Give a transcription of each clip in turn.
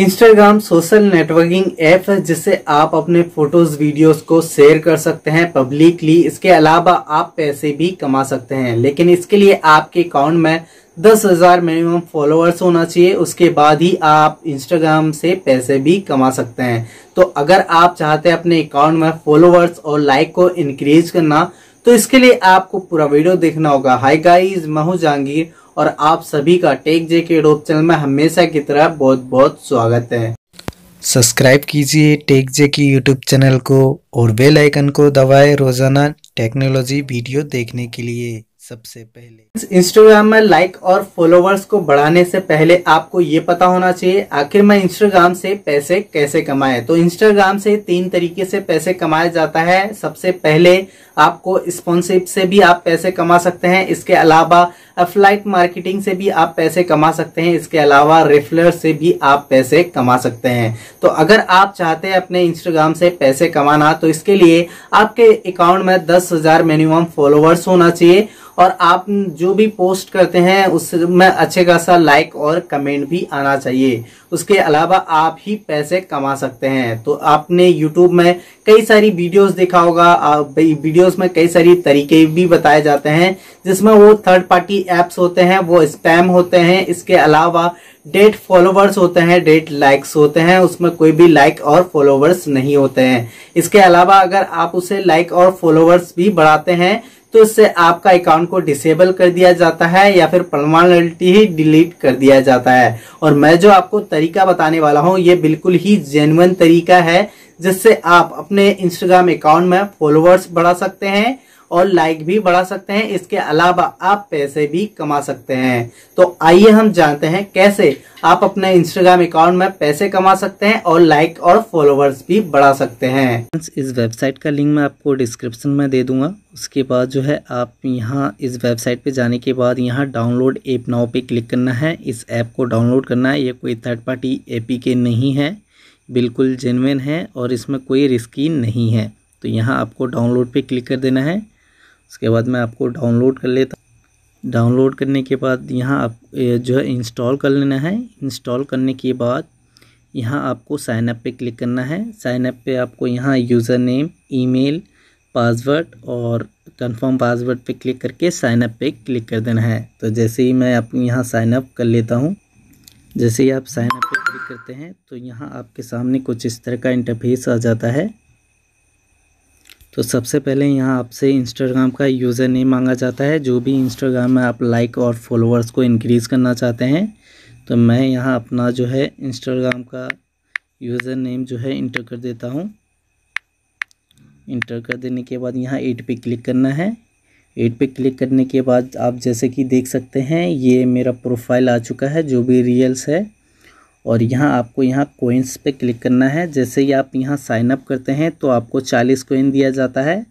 Instagram social networking app है जिससे आप अपने फोटोज वीडियोस को शेयर कर सकते हैं पब्लिकली इसके अलावा आप पैसे भी कमा सकते हैं लेकिन इसके लिए आपके अकाउंट में दस हजार मिनिमम फॉलोअर्स होना चाहिए उसके बाद ही आप इंस्टाग्राम से पैसे भी कमा सकते हैं तो अगर आप चाहते हैं अपने अकाउंट में फॉलोअर्स और लाइक को इनक्रीज करना तो इसके लिए आपको पूरा वीडियो देखना होगा हाई गाइज महू जहांगीर और आप सभी का टेक जे के यूट्यूब चैनल में हमेशा की तरह बहुत बहुत स्वागत है सब्सक्राइब कीजिए टेक जे की यूट्यूब चैनल को और बेल आइकन को दबाएं रोजाना टेक्नोलॉजी वीडियो देखने के लिए सबसे पहले इंस्टाग्राम में लाइक और फॉलोवर्स को बढ़ाने से पहले आपको ये पता होना चाहिए आखिर मैं इंस्टाग्राम से पैसे कैसे कमाए तो इंस्टाग्राम से तीन तरीके से पैसे कमाया जाता है सबसे पहले आपको स्पॉन्सरशिप से भी आप पैसे कमा सकते हैं इसके अलावा अफलाइट मार्केटिंग से भी आप पैसे कमा सकते हैं इसके अलावा रेफलर से भी आप पैसे कमा सकते हैं तो अगर आप चाहते हैं अपने इंस्टाग्राम से पैसे कमाना तो इसके लिए आपके अकाउंट में दस हजार मिनिमम फॉलोअर्स होना चाहिए और आप जो भी पोस्ट करते हैं उसमें अच्छे खासा लाइक और कमेंट भी आना चाहिए उसके अलावा आप ही पैसे कमा सकते हैं तो आपने यूट्यूब में कई सारी वीडियोस देखा होगा वीडियोस में कई सारी तरीके भी बताए जाते हैं जिसमें वो थर्ड पार्टी एप्स होते हैं वो स्पैम होते हैं इसके अलावा डेट फॉलोवर्स होते हैं डेट लाइक्स होते हैं उसमें कोई भी लाइक और फॉलोवर्स नहीं होते हैं इसके अलावा अगर आप उसे लाइक और फॉलोवर्स भी बढ़ाते हैं तो इससे आपका अकाउंट को डिसेबल कर दिया जाता है या फिर परमानेंटली ही डिलीट कर दिया जाता है और मैं जो आपको तरीका बताने वाला हूँ ये बिल्कुल ही जेनुअन तरीका है जिससे आप अपने इंस्टाग्राम अकाउंट में फॉलोअर्स बढ़ा सकते हैं और लाइक भी बढ़ा सकते हैं इसके अलावा आप पैसे भी कमा सकते हैं तो आइए हम जानते हैं कैसे आप अपने इंस्टाग्राम अकाउंट में पैसे कमा सकते हैं और लाइक और फॉलोवर्स भी बढ़ा सकते हैं इस वेबसाइट का लिंक मैं आपको डिस्क्रिप्शन में दे दूंगा उसके बाद जो है आप यहाँ इस वेबसाइट पे जाने के बाद यहाँ डाउनलोड ऐप नाव पे क्लिक करना है इस ऐप को डाउनलोड करना है ये कोई थर्ड पार्टी के नहीं है बिल्कुल जेनविन है और इसमें कोई रिस्की नहीं है तो यहाँ आपको डाउनलोड पे क्लिक कर देना है उसके बाद मैं आपको डाउनलोड कर लेता डाउनलोड करने के बाद यहाँ आप जो है इंस्टॉल कर लेना है इंस्टॉल करने के बाद यहाँ आपको साइन अप पे क्लिक करना है साइन अप पे आपको यहाँ यूज़र नेम ईमेल पासवर्ड और कंफर्म पासवर्ड पे क्लिक करके साइन अप पे क्लिक कर देना है तो जैसे ही मैं आप यहाँ साइन अप कर लेता हूँ जैसे ही आप साइन अप पे क्लिक करते हैं तो यहाँ आपके सामने कुछ इस तरह का इंटरफेस आ जाता है तो सबसे पहले यहाँ आपसे इंस्टाग्राम का यूज़र नेम मांगा जाता है जो भी इंस्टाग्राम में आप लाइक और फॉलोअर्स को इनक्रीज़ करना चाहते हैं तो मैं यहाँ अपना जो है इंस्टाग्राम का यूज़र नेम जो है इंटर कर देता हूँ इंटर कर देने के बाद यहाँ एट पे क्लिक करना है एट पे क्लिक करने के बाद आप जैसे कि देख सकते हैं ये मेरा प्रोफाइल आ चुका है जो भी रियल्स है और यहाँ आपको यहाँ कोइंस पे क्लिक करना है जैसे ही आप यहाँ साइन अप करते हैं तो आपको चालीस कोइन दिया जाता है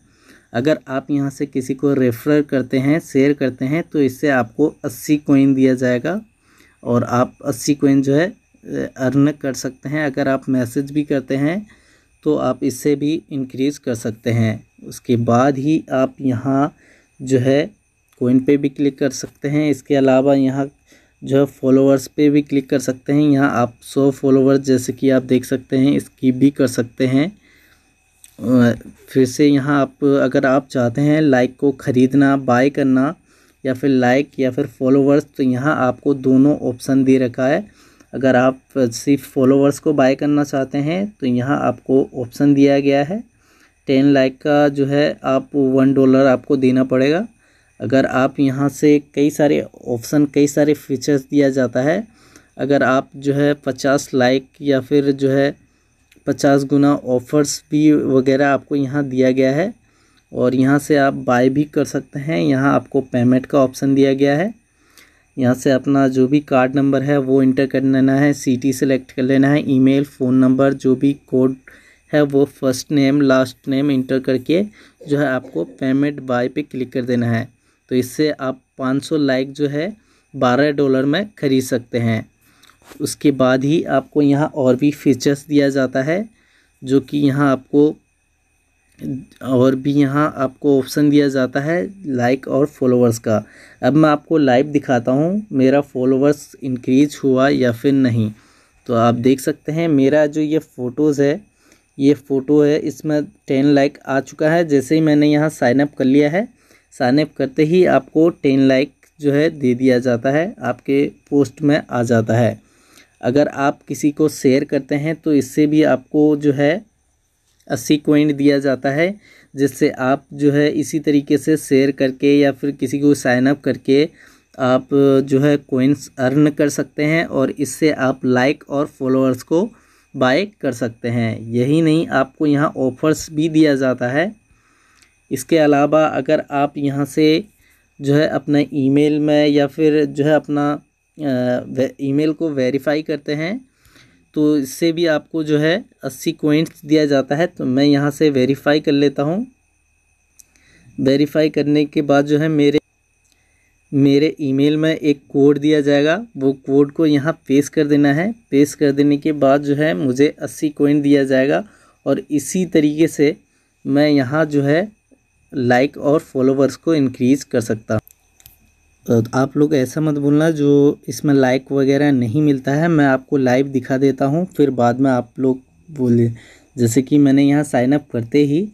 अगर आप यहाँ से किसी को रेफर करते हैं शेयर करते हैं तो इससे आपको अस्सी कोइन दिया जाएगा और आप अस्सी कोइन जो है अर्न कर सकते हैं अगर आप मैसेज भी करते हैं तो आप इससे भी इंक्रीज़ कर सकते हैं उसके बाद ही आप यहाँ जो है कोइन पे भी क्लिक कर सकते हैं इसके अलावा यहाँ जो फॉलोअर्स पे भी क्लिक कर सकते हैं यहाँ आप सौ फॉलोअर्स जैसे कि आप देख सकते हैं इसकी भी कर सकते हैं फिर से यहाँ आप अगर आप चाहते हैं लाइक को ख़रीदना बाय करना या फिर लाइक या फिर फॉलोअर्स तो यहाँ आपको दोनों ऑप्शन दे रखा है अगर आप सिर्फ फॉलोवर्स को बाय करना चाहते हैं तो यहाँ आपको ऑप्शन दिया गया है टेन लाइक का जो है आप वन डॉलर आपको देना पड़ेगा अगर आप यहाँ से कई सारे ऑप्शन कई सारे फीचर्स दिया जाता है अगर आप जो है पचास लाइक या फिर जो है पचास गुना ऑफ़र्स भी वगैरह आपको यहाँ दिया गया है और यहाँ से आप बाय भी कर सकते हैं यहाँ आपको पेमेंट का ऑप्शन दिया गया है यहाँ से अपना जो भी कार्ड नंबर है वो इंटर कर लेना है सिटी सेलेक्ट कर लेना है ईमेल फ़ोन नंबर जो भी कोड है वो first name last name enter करके जो है आपको पेमेंट बाय पे क्लिक कर देना है तो इससे आप 500 लाइक जो है 12 डॉलर में ख़रीद सकते हैं उसके बाद ही आपको यहाँ और भी फीचर्स दिया जाता है जो कि यहाँ आपको और भी यहाँ आपको ऑप्शन दिया जाता है लाइक और फॉलोवर्स का अब मैं आपको लाइव दिखाता हूँ मेरा फॉलोवर्स इंक्रीज हुआ या फिर नहीं तो आप देख सकते हैं मेरा जो ये फ़ोटोज़ है ये फ़ोटो है इसमें टेन लाइक आ चुका है जैसे ही मैंने यहाँ साइनअप कर लिया है साइनअप करते ही आपको टेन लाइक जो है दे दिया जाता है आपके पोस्ट में आ जाता है अगर आप किसी को शेयर करते हैं तो इससे भी आपको जो है अस्सी कोइंट दिया जाता है जिससे आप जो है इसी तरीके से शेयर करके या फिर किसी को साइनअप करके आप जो है कोइंस अर्न कर सकते हैं और इससे आप लाइक और फॉलोअर्स को बाय कर सकते हैं यही नहीं आपको यहाँ ऑफर्स भी दिया जाता है इसके अलावा अगर आप यहाँ से जो है अपना ईमेल में या फिर जो है अपना ईमेल को वेरीफाई करते हैं तो इससे भी आपको जो है अस्सी कोइंट्स दिया जाता है तो मैं यहाँ से वेरीफाई कर लेता हूँ वेरीफाई करने के बाद जो है मेरे मेरे ईमेल में एक कोड दिया जाएगा वो कोड को यहाँ पेश कर देना है पेश कर देने के बाद जो है मुझे अस्सी कोइंट दिया जाएगा और इसी तरीके से मैं यहाँ जो है लाइक और फॉलोवर्स को इनक्रीज़ कर सकता तो आप लोग ऐसा मत भूलना जो इसमें लाइक वगैरह नहीं मिलता है मैं आपको लाइव दिखा देता हूँ फिर बाद में आप लोग बोले जैसे कि मैंने यहाँ साइनअप करते ही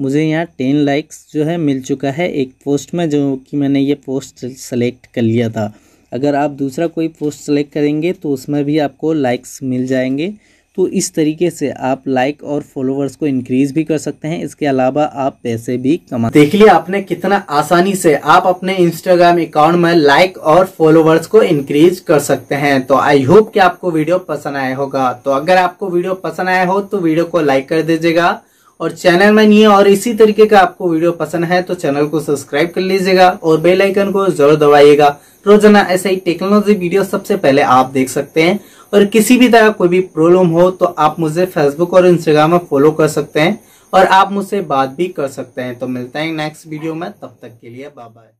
मुझे यहाँ टेन लाइक्स जो है मिल चुका है एक पोस्ट में जो कि मैंने ये पोस्ट सेलेक्ट कर लिया था अगर आप दूसरा कोई पोस्ट सेलेक्ट करेंगे तो उसमें भी आपको लाइक्स मिल जाएंगे तो इस तरीके से आप लाइक और फॉलोवर्स को इंक्रीज भी कर सकते हैं इसके अलावा आप पैसे भी कमा देख लिया आपने कितना आसानी से आप अपने इंस्टाग्राम अकाउंट में लाइक और फॉलोवर्स को इंक्रीज कर सकते हैं तो आई होप कि आपको वीडियो पसंद आया होगा तो अगर आपको वीडियो पसंद आया हो तो वीडियो को लाइक कर दीजिएगा और चैनल में नहीं और इसी तरीके का आपको वीडियो पसंद है तो चैनल को सब्सक्राइब कर लीजिएगा और बेल आइकन को जरूर दबाइएगा रोजाना ऐसे ही टेक्नोलॉजी वीडियो सबसे पहले आप देख सकते हैं और किसी भी तरह कोई भी प्रॉब्लम हो तो आप मुझे फेसबुक और इंस्टाग्राम में फॉलो कर सकते हैं और आप मुझसे बात भी कर सकते हैं तो मिलते हैं नेक्स्ट वीडियो में तब तक के लिए बाय बाय